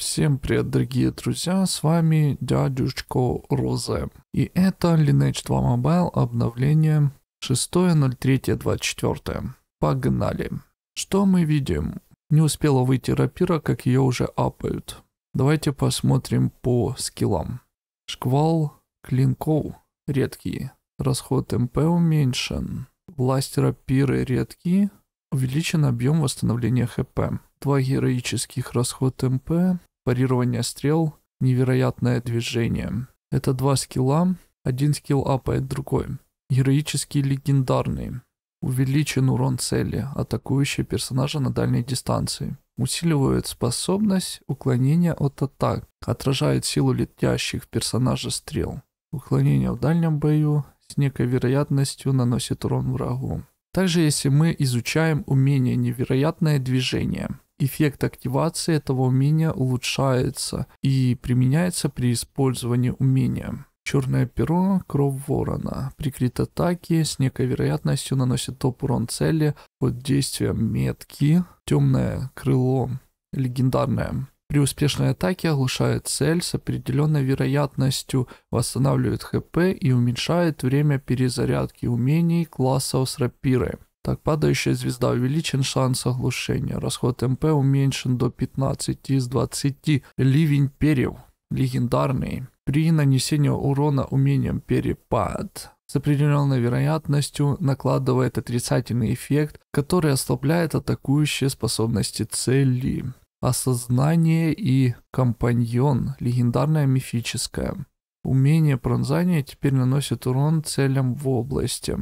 Всем привет, дорогие друзья, с вами дядюшка Розе. И это Lineage 2 Mobile обновление 6.03.24. Погнали. Что мы видим? Не успела выйти рапира, как ее уже апают. Давайте посмотрим по скиллам. Шквал клинков редкие. Расход МП уменьшен. Власть рапиры редкие. Увеличен объем восстановления ХП. Два героических расход МП парирование стрел, невероятное движение. Это два скилла, один скилл апает другой. Героический легендарный. Увеличен урон цели, атакующий персонажа на дальней дистанции. Усиливает способность уклонения от атак. Отражает силу летящих в персонажа стрел. Уклонение в дальнем бою с некой вероятностью наносит урон врагу. Также если мы изучаем умение невероятное движение – Эффект активации этого умения улучшается и применяется при использовании умения. Черное перо, кров ворона. При крит с некой вероятностью наносит топ урон цели под действием метки. Темное крыло, легендарное. При успешной атаке оглушает цель с определенной вероятностью, восстанавливает хп и уменьшает время перезарядки умений классов с рапирой. Так, падающая звезда увеличен шанс оглушения. Расход МП уменьшен до 15 из 20. Ливень перьев. Легендарный. При нанесении урона умением перепад с определенной вероятностью накладывает отрицательный эффект, который ослабляет атакующие способности цели. Осознание и компаньон, легендарное мифическое. Умение пронзания теперь наносит урон целям в области.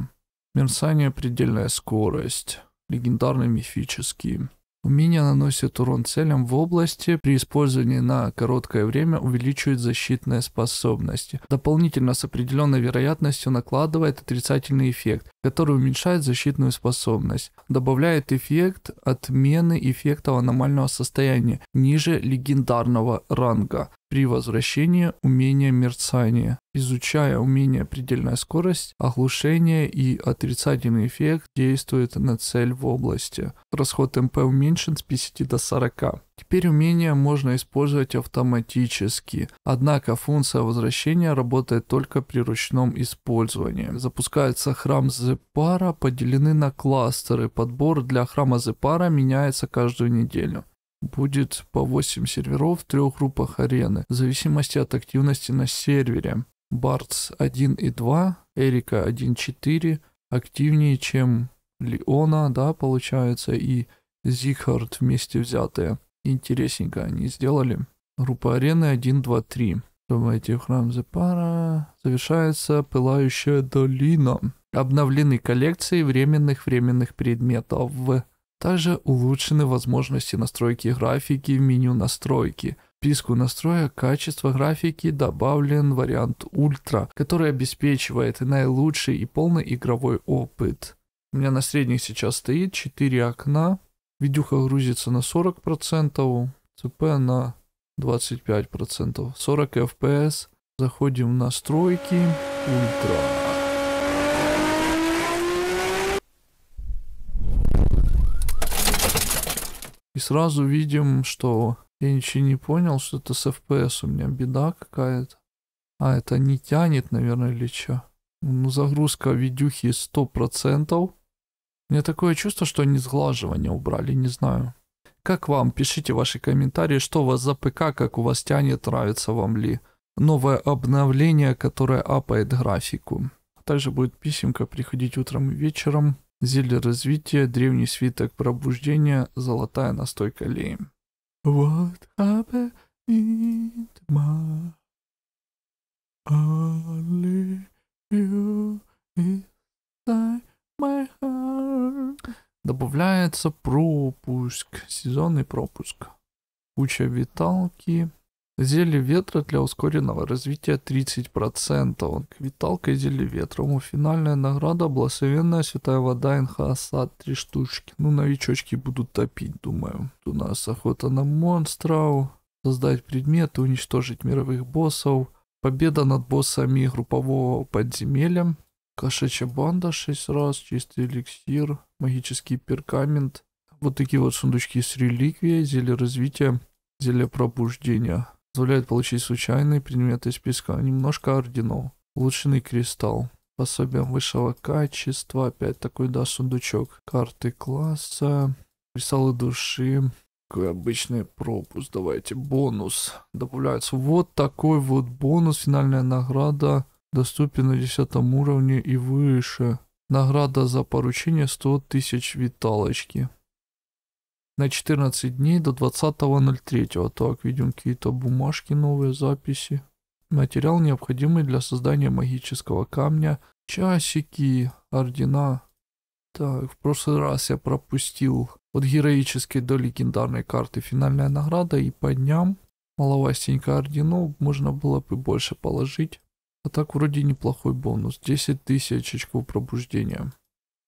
Мерцание предельная скорость. Легендарный мифический. Умение наносит урон целям в области, при использовании на короткое время увеличивает защитные способности. Дополнительно с определенной вероятностью накладывает отрицательный эффект, который уменьшает защитную способность. Добавляет эффект отмены эффектов аномального состояния ниже легендарного ранга при возвращении умение мерцания, изучая умение предельная скорость, оглушение и отрицательный эффект действует на цель в области. Расход МП уменьшен с 50 до 40. Теперь умение можно использовать автоматически, однако функция возвращения работает только при ручном использовании. Запускается храм Зепара, поделены на кластеры. Подбор для храма Зепара меняется каждую неделю будет по 8 серверов в трех группах арены, в зависимости от активности на сервере. Бартс 1 и 2, Эрика 1.4 активнее, чем Леона, да, получается, и Зихард вместе взятые. Интересненько они сделали. Группа арены 1, 2, 3. Думаете, в храм Зепара завершается пылающая долина. Обновлены коллекции временных-временных предметов. в также улучшены возможности настройки графики в меню настройки. В списку настроек качества графики добавлен вариант Ультра, который обеспечивает наилучший и полный игровой опыт. У меня на средних сейчас стоит 4 окна. Видюха грузится на 40%, ЦП на 25%, 40 FPS. Заходим в настройки, Ультра. И сразу видим, что я ничего не понял, что это с FPS у меня беда какая-то. А, это не тянет, наверное, или что? Ну, загрузка видюхи 100%. У меня такое чувство, что они сглаживание убрали, не знаю. Как вам? Пишите ваши комментарии, что у вас за ПК, как у вас тянет, нравится вам ли новое обновление, которое апает графику. Также будет писемка приходить утром и вечером. Зелье развития, древний свиток пробуждения, золотая настойка лейм. What happened in my only you my heart? Добавляется пропуск, сезонный пропуск. Куча виталки, Зелье ветра для ускоренного развития 30%. Квиталка и зелье ветра. Ему финальная награда, благословенная святая вода, НХСА, три штучки. Ну, новичочки будут топить, думаю. У нас охота на монстров, создать предметы, уничтожить мировых боссов, победа над боссами группового подземелья, кошачья банда 6 раз, чистый эликсир, магический перкамент. Вот такие вот сундучки с реликвией, зелье развития, зелье пробуждения позволяет получить случайные предметы из списка, немножко орденов, улучшенный кристалл, пособие высшего качества, опять такой, да, сундучок, карты класса, кристаллы души, такой обычный пропуск, давайте, бонус, добавляется вот такой вот бонус, финальная награда, доступен на 10 уровне и выше. Награда за поручение 100 тысяч виталочки на 14 дней до 20.03. Так, видим какие-то бумажки, новые записи. Материал, необходимый для создания магического камня. Часики, ордена. Так, в прошлый раз я пропустил от героической до легендарной карты финальная награда. И по дням маловастенько орденов можно было бы больше положить. А так вроде неплохой бонус. 10 тысяч очков пробуждения.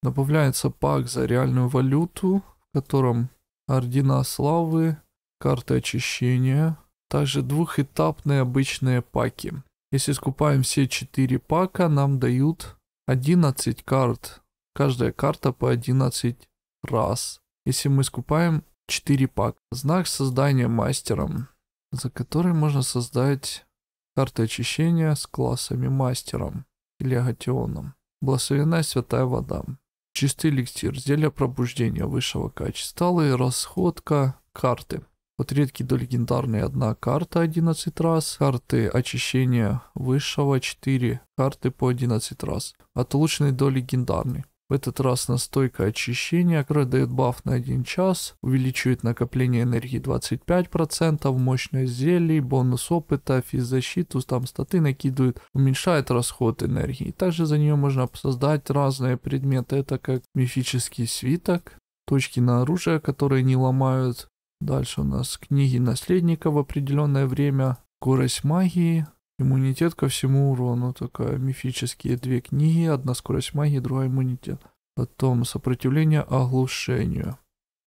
Добавляется пак за реальную валюту, в котором ордена славы, карты очищения, также двухэтапные обычные паки. Если скупаем все 4 пака, нам дают 11 карт. Каждая карта по 11 раз. Если мы скупаем 4 пака. Знак создания мастером, за который можно создать карты очищения с классами мастером или агатионом. Благословенная святая вода чистый эликсир, зелье пробуждения высшего качества. Сталая расходка карты. вот редкий до легендарный одна карта 11 раз, карты очищения высшего 4 карты по 11 раз, от улучшенной до легендарный в этот раз настойка очищения, кровь баф на 1 час, увеличивает накопление энергии 25%, мощность зелий, бонус опыта, физзащиту, там статы накидывают, уменьшает расход энергии. Также за нее можно создать разные предметы, это как мифический свиток, точки на оружие, которые не ломают. Дальше у нас книги наследника в определенное время, скорость магии, Иммунитет ко всему урону, такая мифические две книги, одна скорость магии, другая иммунитет. Потом сопротивление оглушению,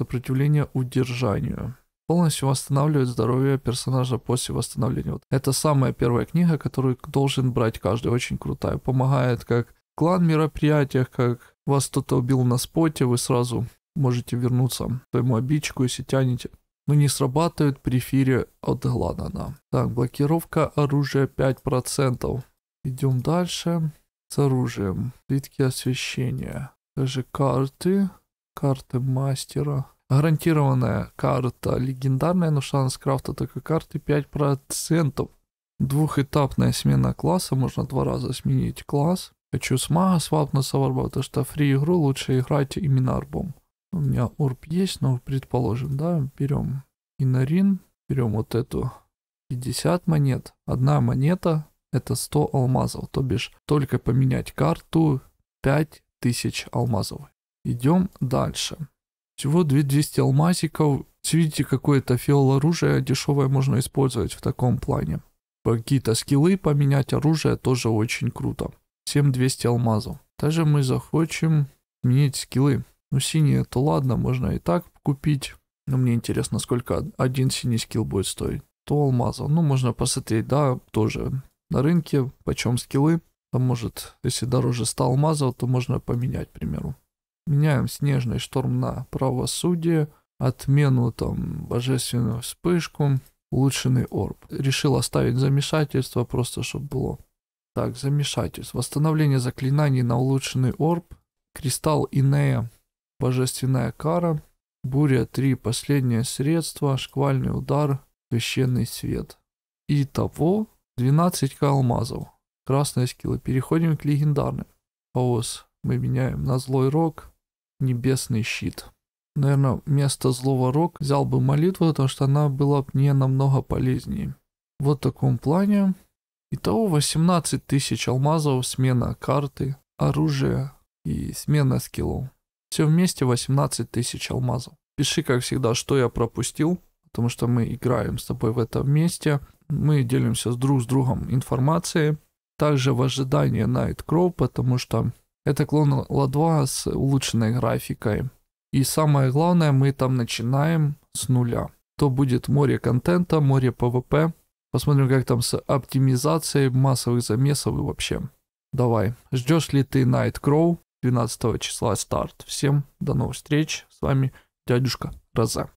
сопротивление удержанию. Полностью восстанавливает здоровье персонажа после восстановления. Вот это самая первая книга, которую должен брать каждый, очень крутая. Помогает как клан мероприятиях, как вас кто-то убил на споте, вы сразу можете вернуться к своему обидчику, если тянете но не срабатывает при эфире от Гладана. Так, блокировка оружия 5%. Идем дальше. С оружием. Плитки освещения. Даже карты. Карты мастера. Гарантированная карта легендарная, но шанс крафта такой карты 5%. Двухэтапная смена класса, можно два раза сменить класс. Хочу с мага свапнуться в арбу, потому что фри игру лучше играть именно арбом. У меня орб есть, но предположим, да, берем инарин, берем вот эту 50 монет. Одна монета это 100 алмазов, то бишь только поменять карту 5000 алмазов. Идем дальше. Всего 200 алмазиков. Видите, какое-то фиол оружие дешевое можно использовать в таком плане. Какие-то скиллы поменять оружие тоже очень круто. 7200 алмазов. Также мы захочем сменить скиллы. Ну, синие, то ладно, можно и так купить. Но мне интересно, сколько один синий скилл будет стоить. То алмаза. Ну, можно посмотреть, да, тоже на рынке, почем скиллы. Там может, если дороже 100 алмазов, то можно поменять, к примеру. Меняем снежный шторм на правосудие, отмену там божественную вспышку, улучшенный орб. Решил оставить замешательство, просто чтобы было. Так, замешательство. Восстановление заклинаний на улучшенный орб. Кристалл Инея божественная кара, буря три, последнее средство, шквальный удар, священный свет. Итого 12к алмазов. Красные скиллы. Переходим к легендарным. Хаос. Мы меняем на злой рог, небесный щит. Наверное, вместо злого рог взял бы молитву, потому что она была бы не намного полезнее. Вот в таком плане. Итого 18 тысяч алмазов, смена карты, оружия и смена скиллов. Все вместе 18 тысяч алмазов. Пиши, как всегда, что я пропустил, потому что мы играем с тобой в это вместе, Мы делимся с друг с другом информацией. Также в ожидании Night Crow, потому что это клон Ла-2 с улучшенной графикой. И самое главное, мы там начинаем с нуля. То будет море контента, море ПВП. Посмотрим, как там с оптимизацией массовых замесов и вообще. Давай, ждешь ли ты Night Crow? 12 числа старт. Всем до новых встреч. С вами дядюшка Роза.